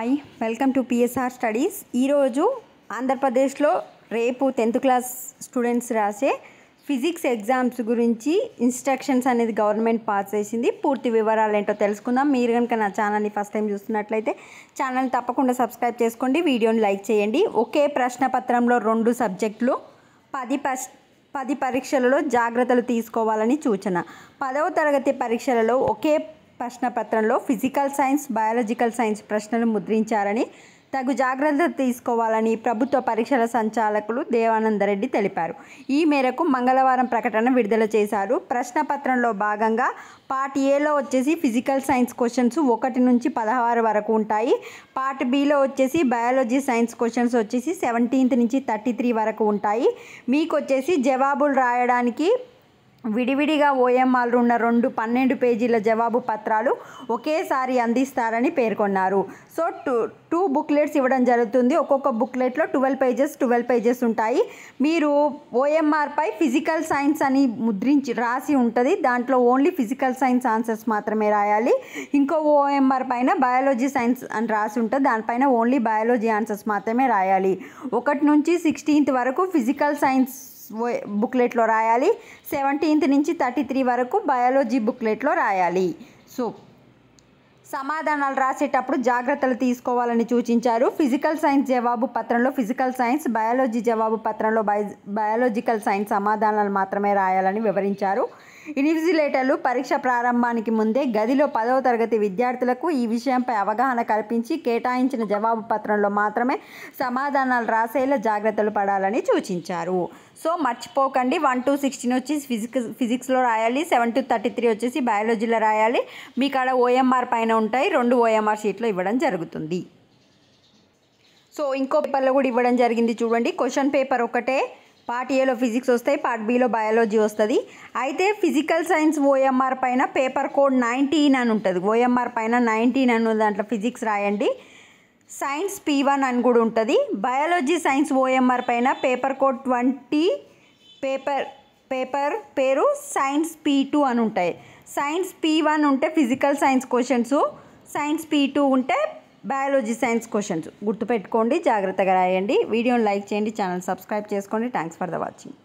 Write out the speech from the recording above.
hi welcome to PSR studies ఈరోజు ఆంధ్రప్రదేశ్లో రేపు టెన్త్ క్లాస్ స్టూడెంట్స్ రాసే ఫిజిక్స్ ఎగ్జామ్స్ గురించి ఇన్స్ట్రక్షన్స్ అనేది గవర్నమెంట్ పాస్ చేసింది పూర్తి వివరాలు ఏంటో తెలుసుకుందాం మీరు కనుక నా ఛానల్ని ఫస్ట్ టైం చూస్తున్నట్లయితే ఛానల్ తప్పకుండా సబ్స్క్రైబ్ చేసుకోండి వీడియోని లైక్ చేయండి ఒకే ప్రశ్న రెండు సబ్జెక్టులు పది ప్రశ్ పది పరీక్షలలో జాగ్రత్తలు తీసుకోవాలని సూచన పదవ తరగతి పరీక్షలలో ఒకే ప్రశ్న పత్రంలో ఫిజికల్ సైన్స్ బయాలజికల్ సైన్స్ ప్రశ్నలు ముద్రించారని తగు జాగ్రత్త తీసుకోవాలని ప్రభుత్వ పరీక్షల సంచాలకులు దేవానందరెడ్డి తెలిపారు ఈ మేరకు మంగళవారం ప్రకటన విడుదల చేశారు ప్రశ్నపత్రంలో భాగంగా పార్ట్ ఏలో వచ్చేసి ఫిజికల్ సైన్స్ క్వశ్చన్స్ ఒకటి నుంచి పదహారు వరకు ఉంటాయి పార్ట్ బిలో వచ్చేసి బయాలజీ సైన్స్ క్వశ్చన్స్ వచ్చేసి సెవెంటీన్త్ నుంచి థర్టీ త్రీ వరకు ఉంటాయి మీకు వచ్చేసి జవాబులు రాయడానికి విడివిడిగా ఓఎంఆర్లు ఉన్న రెండు పన్నెండు పేజీల జవాబు పత్రాలు ఒకేసారి అందిస్తారని పేర్కొన్నారు సో టూ టూ బుక్లెట్స్ ఇవ్వడం జరుగుతుంది ఒక్కొక్క బుక్లెట్లో ట్వెల్వ్ పేజెస్ ట్వెల్వ్ పేజెస్ ఉంటాయి మీరు ఓఎంఆర్పై ఫిజికల్ సైన్స్ అని ముద్రించి రాసి ఉంటుంది దాంట్లో ఓన్లీ ఫిజికల్ సైన్స్ ఆన్సర్స్ మాత్రమే రాయాలి ఇంకో ఓఎంఆర్ పైన బయాలజీ సైన్స్ అని రాసి ఉంటుంది దానిపైన ఓన్లీ బయాలజీ ఆన్సర్స్ మాత్రమే రాయాలి ఒకటి నుంచి సిక్స్టీన్త్ వరకు ఫిజికల్ సైన్స్ బుక్లెట్లో రాయాలి సెవెంటీన్త్ నుంచి థర్టీ త్రీ వరకు బయాలజీ బుక్లెట్లో రాయాలి సో సమాధానాలు రాసేటప్పుడు జాగ్రత్తలు తీసుకోవాలని సూచించారు ఫిజికల్ సైన్స్ జవాబు పత్రంలో ఫిజికల్ సైన్స్ బయాలజీ జవాబు పత్రంలో బయాలజికల్ సైన్స్ సమాధానాలు మాత్రమే రాయాలని వివరించారు ఇన్విజిలేటర్లు పరీక్ష ప్రారంభానికి ముందే గదిలో పదవ తరగతి విద్యార్థులకు ఈ విషయంపై అవగాహన కల్పించి కేటాయించిన జవాబు పత్రంలో మాత్రమే సమాధానాలు రాసేలా జాగ్రత్తలు పడాలని సూచించారు సో మర్చిపోకండి వన్ టు సిక్స్టీన్ వచ్చేసి ఫిజిక్స్ ఫిజిక్స్లో రాయాలి సెవెన్ టు థర్టీ త్రీ వచ్చేసి బయాలజీలో రాయాలి మీ కాడ ఓఎంఆర్ పైన ఉంటాయి రెండు ఓఎంఆర్ షీట్లు ఇవ్వడం జరుగుతుంది సో ఇంకో పేపర్లో కూడా ఇవ్వడం జరిగింది చూడండి క్వశ్చన్ పేపర్ ఒకటే పార్ట్ ఏలో ఫిజిక్స్ వస్తాయి పార్ట్ బిలో బయాలజీ వస్తుంది అయితే ఫిజికల్ సైన్స్ ఓఎంఆర్ పైన పేపర్ కోడ్ నైన్టీన్ అని ఉంటుంది ఓఎంఆర్ పైన నైన్టీన్ అని దాంట్లో ఫిజిక్స్ రాయండి సైన్స్ పీ వన్ అని కూడా ఉంటుంది బయాలజీ సైన్స్ ఓఎంఆర్ పైన paper code twenty paper paper పేరు సైన్స్ పీ టూ అని ఉంటాయి సైన్స్ పీ వన్ ఉంటే physical science questions science P two ఉంటే బయాలజీ సైన్స్ క్వశ్చన్స్ గుర్తుపెట్టుకోండి జాగ్రత్తగా రాయండి వీడియోని లైక్ చేయండి ఛానల్ సబ్స్క్రైబ్ చేసుకోండి థ్యాంక్స్ ఫర్ ద వాచింగ్